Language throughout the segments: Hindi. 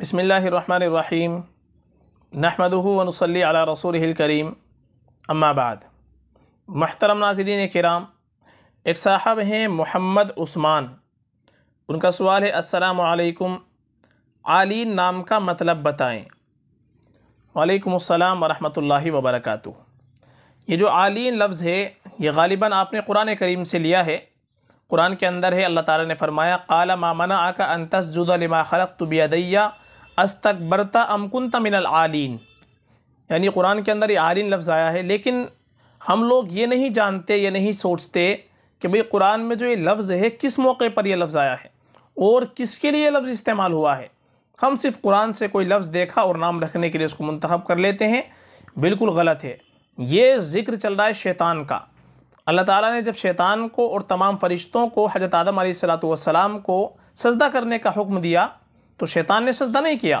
बसमीम नहमदूनसली अला रसूल करीम अम्माबाद महतरम नाजरीन कराम एक साहब हैं मोहम्मद उस्मान उनका सवाल है असलकम आली नाम का मतलब बताएँ वालेकुम वरहमतुल्लाह वबरकू ये जो आलीन लफ्ज़ है ये गालिबा आपने कुरान करीम से लिया है कुरान के अंदर है अल्लाह ताला ने फरमाया काला मामना आका अंतस जुदा लिमा खलक तुबियादैया अस्तकबरता अमकुनता मिनल आलिन यानी कुरान के अंदर ये आलिन लफ्ज़ आया है लेकिन हम लोग ये नहीं जानते ये नहीं सोचते कि भाई कुरान में जो ये लफ्ज़ है किस मौके पर यह लफ्ज़ आया है और किसके लिए लफ्ज़ इस्तेमाल हुआ है हम सिर्फ कुरान से कोई लफ्ज़ देखा और नाम रखने के लिए उसको मंतखब कर लेते हैं बिल्कुल गलत है ये ज़िक्र चल रहा है शैतान का अल्लाह ताला ने जब शैतान को और तमाम फरिश्तों को हजरत आदम सलाम को सजदा करने का हुक्म दिया तो शैतान ने सजदा नहीं किया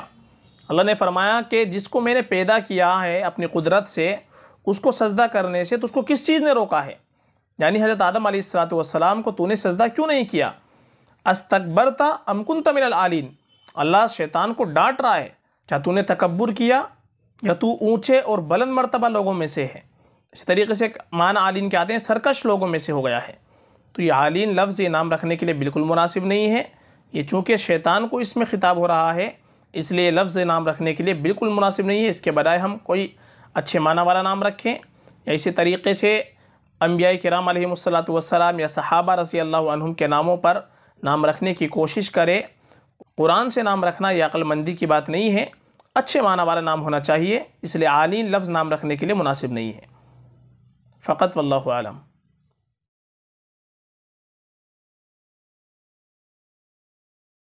अल्लाह ने फरमाया कि जिसको मैंने पैदा किया है अपनी कुदरत से उसको सजदा करने से तो उसको किस चीज़ ने रोका है यानी हज़रत आदम सलाम को तूने सजदा क्यों नहीं किया अस्तकबर था अमकुन तमिल आलिन अल्लाह शैतान को डांट रहा है क्या तूने तकबर किया या तू ऊँचे और बुलंद मरतबा लोगों में से है इस तरीके से मान आलिन के आते हैं सरकश लोगों में से हो गया है तो ये आलिन लफ्ज़ ये नाम रखने के लिए बिल्कुल मुनासिब नहीं है ये चूँकि शैतान को इसमें ख़िताब हो रहा है इसलिए लफ्ज़ नाम रखने के लिए बिल्कुल मुनासिब नहीं है इसके बजाय हम कोई अच्छे माना वाला नाम रखें या इसी तरीके से अम्बिया कराम वसलाम या सहाबा रसी अल्लाह के नामों पर नाम रखने की कोशिश करें कुरान से नाम रखना यह अक्लमंदी की बात नहीं है अच्छे माना वाला नाम होना चाहिए इसलिए आलिन लफ्ज़ नाम रखने के लिए मुनासिब नहीं है फ़कत वल्लम